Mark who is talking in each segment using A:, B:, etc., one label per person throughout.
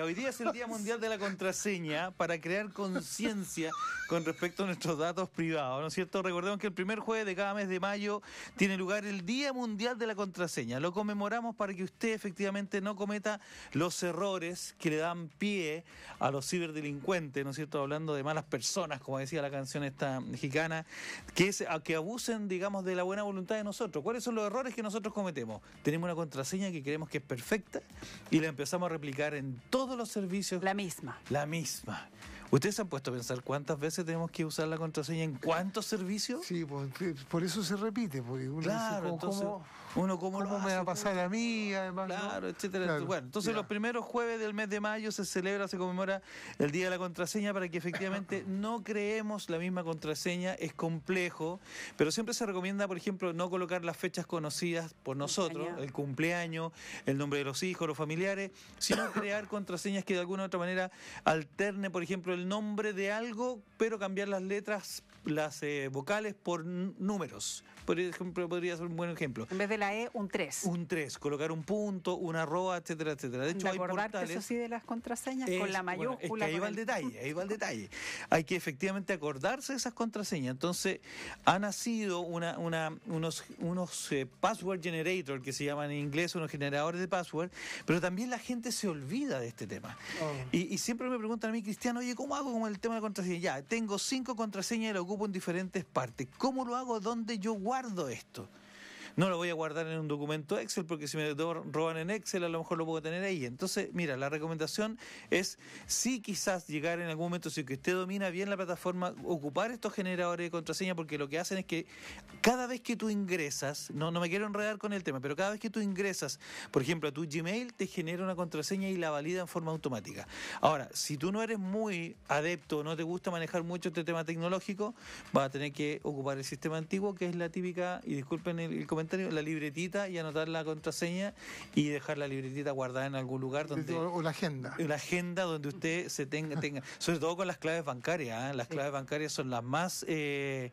A: Hoy día es el Día Mundial de la Contraseña para crear conciencia con respecto a nuestros datos privados, ¿no es cierto? Recordemos que el primer jueves de cada mes de mayo tiene lugar el Día Mundial de la Contraseña. Lo conmemoramos para que usted efectivamente no cometa los errores que le dan pie a los ciberdelincuentes, ¿no es cierto? Hablando de malas personas, como decía la canción esta mexicana, que a que abusen, digamos, de la buena voluntad de nosotros. ¿Cuáles son los errores que nosotros cometemos? Tenemos una contraseña que creemos que es perfecta y la empezamos a replicar en todo todos los servicios. La misma. La misma. ¿Ustedes se han puesto a pensar cuántas veces tenemos que usar la contraseña en cuántos servicios? Sí, pues, por, eso se repite, porque uno claro, entonces, uno lo me va a pues. pasar a mí? Además, claro, etcétera. bueno, entonces los primeros jueves del mes de mayo se celebra, se conmemora el Día de la Contraseña para que efectivamente no creemos la misma contraseña, es complejo, pero siempre se recomienda, por ejemplo, no colocar las fechas conocidas por nosotros, el cumpleaños, el nombre de los hijos, los familiares, sino crear contraseñas que de alguna u otra manera alterne, por ejemplo, el el nombre de algo, pero cambiar las letras las eh, vocales por números. Por ejemplo, podría ser un buen ejemplo. En vez de la E, un 3. Un 3, colocar un punto, una arroba, etcétera, etcétera. De hecho, hay portales... Eso sí de las contraseñas, con la mayúscula. ahí va el detalle, ahí va el detalle. Hay que efectivamente acordarse de esas contraseñas. Entonces, ha nacido unos, unos eh, password generator, que se llaman en inglés, unos generadores de password, pero también la gente se olvida de este tema. Oh. Y, siempre me preguntan a mí, Cristiano, oye, ¿cómo hago con el tema de contraseña? Ya, tengo cinco contraseñas de en diferentes partes. ¿Cómo lo hago? ¿Dónde yo guardo esto? no lo voy a guardar en un documento Excel porque si me roban en Excel a lo mejor lo puedo tener ahí. Entonces, mira, la recomendación es si quizás llegar en algún momento, si usted domina bien la plataforma, ocupar estos generadores de contraseña porque lo que hacen es que cada vez que tú ingresas, no, no me quiero enredar con el tema, pero cada vez que tú ingresas, por ejemplo, a tu Gmail, te genera una contraseña y la valida en forma automática. Ahora, si tú no eres muy adepto, no te gusta manejar mucho este tema tecnológico, vas a tener que ocupar el sistema antiguo, que es la típica, y disculpen el, el comentario, la libretita y anotar la contraseña y dejar la libretita guardada en algún lugar donde... O la agenda. La agenda donde usted se tenga, sobre todo con las claves bancarias. ¿ah? Las claves bancarias son las más... Eh,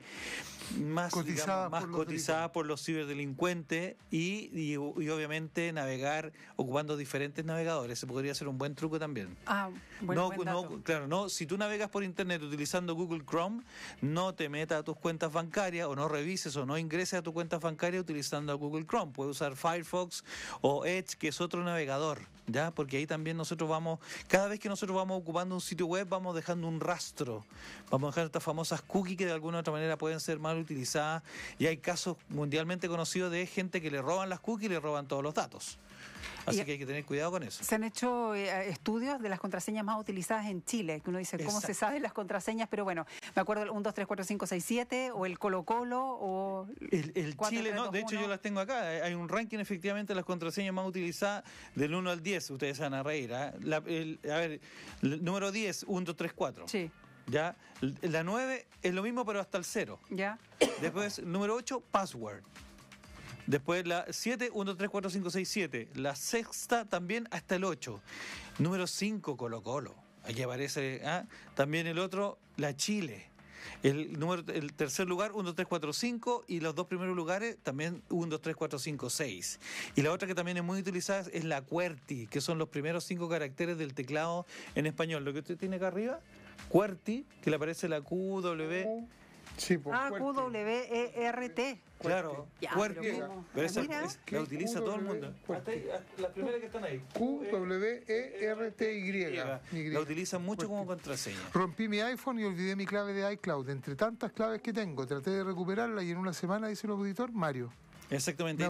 A: más cotizadas por, los por los ciberdelincuentes y, obviamente navegar ocupando diferentes navegadores. Se podría ser un buen truco también. Ah, bueno, no, claro, no, si tú navegas por internet utilizando Google Chrome, no te metas a tus cuentas bancarias o no revises o no ingreses a tus cuentas bancarias utilizando Google Chrome, puede usar Firefox o Edge, que es otro navegador, ¿ya? Porque ahí también nosotros vamos, cada vez que nosotros vamos ocupando un sitio web, vamos dejando un rastro, vamos a dejar estas famosas cookies que de alguna u otra manera pueden ser mal utilizadas y hay casos mundialmente conocidos de gente que le roban las cookies y le roban todos los datos. Así que hay que tener cuidado con eso. Se han hecho eh, estudios de las contraseñas más utilizadas en Chile, que uno dice, ¿cómo se saben las contraseñas? Pero bueno, me acuerdo el 1, 2, 3, 4, 5, 6, 7, o el Colo Colo, o... El, el Chile, no, de hecho yo las tengo acá. Hay un ranking efectivamente de las contraseñas más utilizadas del 1 al 10, ustedes se van a reír. ¿ah? el, a ver, el número 10, 1, 2, 3, 4. Sí. ¿Ya? La 9 es lo mismo, pero hasta el 0. Ya. Después, número 8, password. Después la 7, 1, 3, 4, 5, 6, 7. La sexta también hasta el 8. Número 5, Colo Colo. Aquí aparece ¿ah? también el otro, la Chile. El, tercer lugar, 1, 2, 3, 4, 5. Y los dos primeros lugares, también 1, 2, 3, 4, 5, 6. Y la otra que también es muy utilizada es la QWERTY, que son los primeros cinco caracteres del teclado en español. Lo que usted tiene acá arriba, QWERTY, que le aparece la Q, W. Sí, pues, ah, QWERT. E claro, ya, Pero esa la utiliza todo el mundo. E Las primeras que están ahí. Q, W, e Y. La utilizan mucho como contraseña. Rompí mi iPhone y olvidé mi clave de iCloud. Entre tantas claves que tengo, traté de recuperarla y en una semana, dice el auditor, Mario. Exactamente.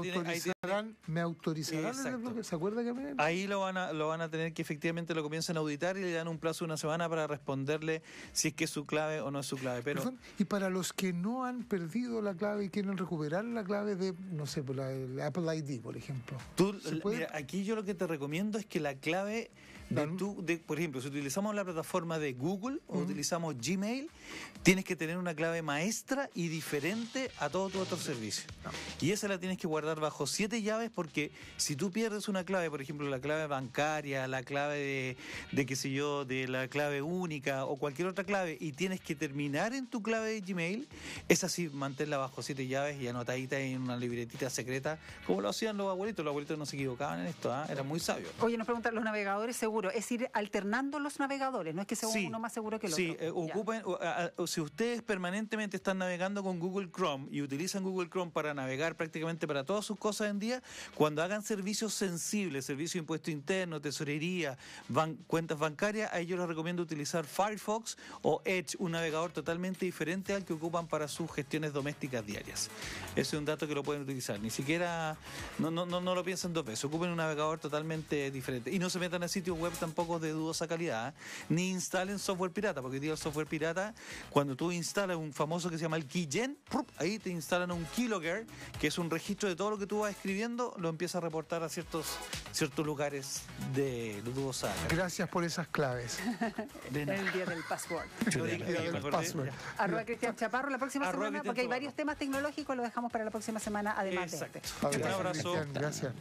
A: ¿me autorizarán el ¿Se acuerda que me... Ahí lo van, a, lo van a tener que efectivamente lo comiencen a auditar y le dan un plazo de una semana para responderle si es que es su clave o no es su clave. Pero... y para los que no han perdido la clave y quieren recuperar la clave de, no sé, por la, Apple ID, por ejemplo. mira, aquí yo lo que te recomiendo es que la clave de, tu, por ejemplo, si utilizamos la plataforma de Google o utilizamos Gmail, tienes que tener una clave maestra y diferente a todo tu otro servicio. Y esa la tienes que guardar bajo 7 y porque si tú pierdes una clave, por ejemplo, la clave bancaria, la clave de, de qué sé yo, de la clave única o cualquier otra clave y tienes que terminar en tu clave de Gmail, es así, manténla bajo siete llaves y anotadita en una libretita secreta, como lo hacían los abuelitos. Los abuelitos no se equivocaban en esto, ¿ah? era eran muy sabios. Oye, nos preguntan los navegadores seguros, es ir alternando los navegadores, no es que sea uno más seguro que el otro. Sí, eh, ocupen, si ustedes permanentemente están navegando con Google Chrome y utilizan Google Chrome para navegar prácticamente para todas sus cosas en día, cuando hagan servicios sensibles, servicio de impuesto interno, tesorería, cuentas bancarias, a ellos les recomiendo utilizar Firefox o Edge, un navegador totalmente diferente al que ocupan para sus gestiones domésticas diarias. Ese es un dato que lo pueden utilizar. Ni siquiera, no, no, lo piensen dos veces, ocupen un navegador totalmente diferente. Y no se metan a sitios web tampoco de dudosa calidad, ¿eh? ni instalen software pirata, porque digo el software pirata, cuando tú instalas un famoso que se llama el Keygen ahí te instalan un Keylogger que es un registro de todo lo que tú vas escribiendo lo empieza a reportar a ciertos, ciertos lugares de dudosa. Gracias por esas claves. el día del password. El día del password. Arroba Cristian Chaparro la próxima semana, porque hay varios temas tecnológicos, lo dejamos para la próxima semana, además de este. Un abrazo. Gracias.